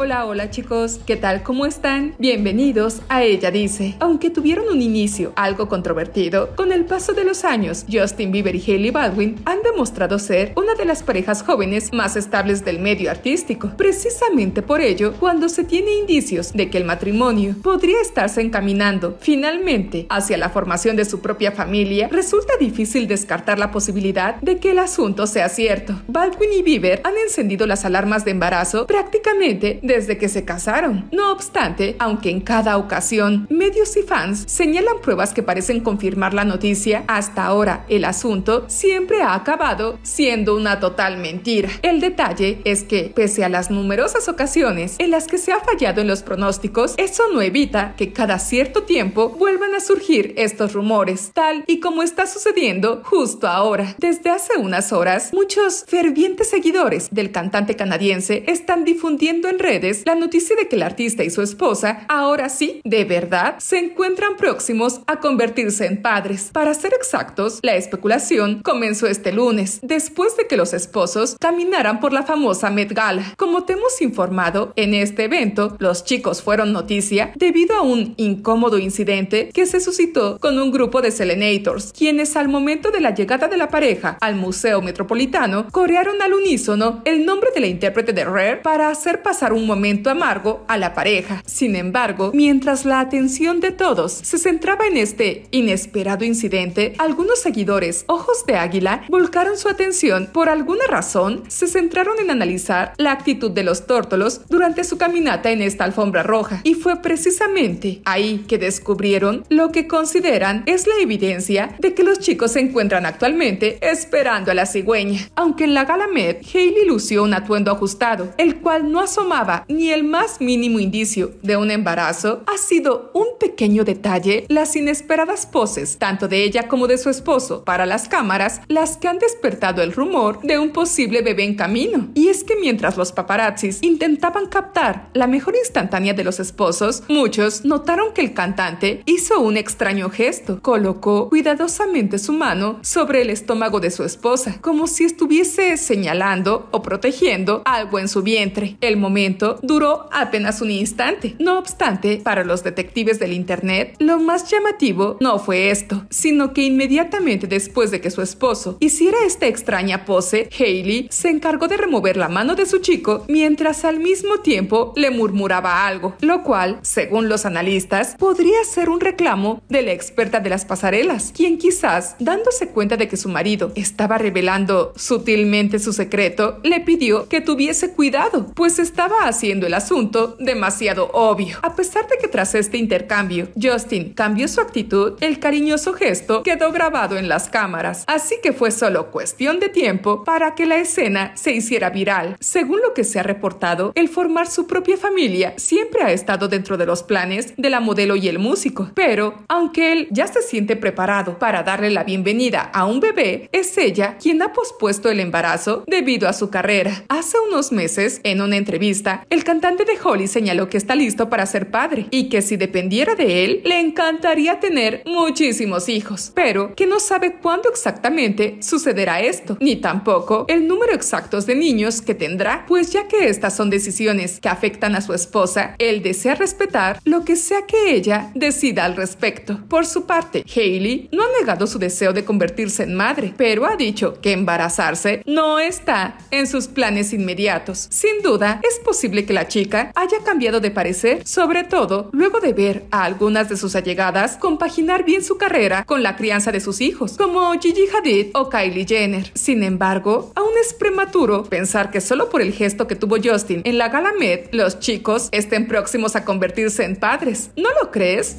Hola, hola chicos, ¿qué tal? ¿Cómo están? Bienvenidos a Ella Dice. Aunque tuvieron un inicio algo controvertido, con el paso de los años, Justin Bieber y Hailey Baldwin han demostrado ser una de las parejas jóvenes más estables del medio artístico. Precisamente por ello, cuando se tiene indicios de que el matrimonio podría estarse encaminando finalmente hacia la formación de su propia familia, resulta difícil descartar la posibilidad de que el asunto sea cierto. Baldwin y Bieber han encendido las alarmas de embarazo prácticamente desde que se casaron. No obstante, aunque en cada ocasión medios y fans señalan pruebas que parecen confirmar la noticia, hasta ahora el asunto siempre ha acabado siendo una total mentira. El detalle es que, pese a las numerosas ocasiones en las que se ha fallado en los pronósticos, eso no evita que cada cierto tiempo vuelvan a surgir estos rumores, tal y como está sucediendo justo ahora. Desde hace unas horas, muchos fervientes seguidores del cantante canadiense están difundiendo en redes la noticia de que el artista y su esposa, ahora sí, de verdad, se encuentran próximos a convertirse en padres. Para ser exactos, la especulación comenzó este lunes, después de que los esposos caminaran por la famosa Met Gala. Como te hemos informado, en este evento, los chicos fueron noticia debido a un incómodo incidente que se suscitó con un grupo de Selenators, quienes al momento de la llegada de la pareja al Museo Metropolitano corearon al unísono el nombre de la intérprete de Rare para hacer pasar un momento amargo a la pareja. Sin embargo, mientras la atención de todos se centraba en este inesperado incidente, algunos seguidores Ojos de Águila volcaron su atención por alguna razón, se centraron en analizar la actitud de los tórtolos durante su caminata en esta alfombra roja y fue precisamente ahí que descubrieron lo que consideran es la evidencia de que los chicos se encuentran actualmente esperando a la cigüeña. Aunque en la gala Med, Haley lució un atuendo ajustado, el cual no asomaba ni el más mínimo indicio de un embarazo, ha sido un pequeño detalle las inesperadas poses, tanto de ella como de su esposo, para las cámaras, las que han despertado el rumor de un posible bebé en camino. Y es que mientras los paparazzis intentaban captar la mejor instantánea de los esposos, muchos notaron que el cantante hizo un extraño gesto, colocó cuidadosamente su mano sobre el estómago de su esposa, como si estuviese señalando o protegiendo algo en su vientre. El momento duró apenas un instante. No obstante, para los detectives del Internet, lo más llamativo no fue esto, sino que inmediatamente después de que su esposo hiciera esta extraña pose, Haley se encargó de remover la mano de su chico mientras al mismo tiempo le murmuraba algo, lo cual, según los analistas, podría ser un reclamo de la experta de las pasarelas, quien quizás, dándose cuenta de que su marido estaba revelando sutilmente su secreto, le pidió que tuviese cuidado, pues estaba haciendo el asunto demasiado obvio. A pesar de que tras este intercambio, Justin cambió su actitud, el cariñoso gesto quedó grabado en las cámaras, así que fue solo cuestión de tiempo para que la escena se hiciera viral. Según lo que se ha reportado, el formar su propia familia siempre ha estado dentro de los planes de la modelo y el músico, pero aunque él ya se siente preparado para darle la bienvenida a un bebé, es ella quien ha pospuesto el embarazo debido a su carrera. Hace unos meses, en una entrevista, el cantante de Holly señaló que está listo para ser padre y que si dependiera de él, le encantaría tener muchísimos hijos, pero que no sabe cuándo exactamente sucederá esto, ni tampoco el número exacto de niños que tendrá, pues ya que estas son decisiones que afectan a su esposa, él desea respetar lo que sea que ella decida al respecto. Por su parte, Haley no ha negado su deseo de convertirse en madre, pero ha dicho que embarazarse no está en sus planes inmediatos. Sin duda, es posible que la chica haya cambiado de parecer, sobre todo luego de ver a algunas de sus allegadas compaginar bien su carrera con la crianza de sus hijos, como Gigi Hadid o Kylie Jenner. Sin embargo, aún es prematuro pensar que solo por el gesto que tuvo Justin en la gala Met, los chicos estén próximos a convertirse en padres. ¿No lo crees?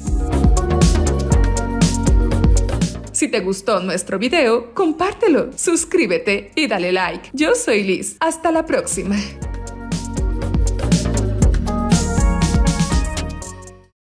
Si te gustó nuestro video, compártelo, suscríbete y dale like. Yo soy Liz. Hasta la próxima.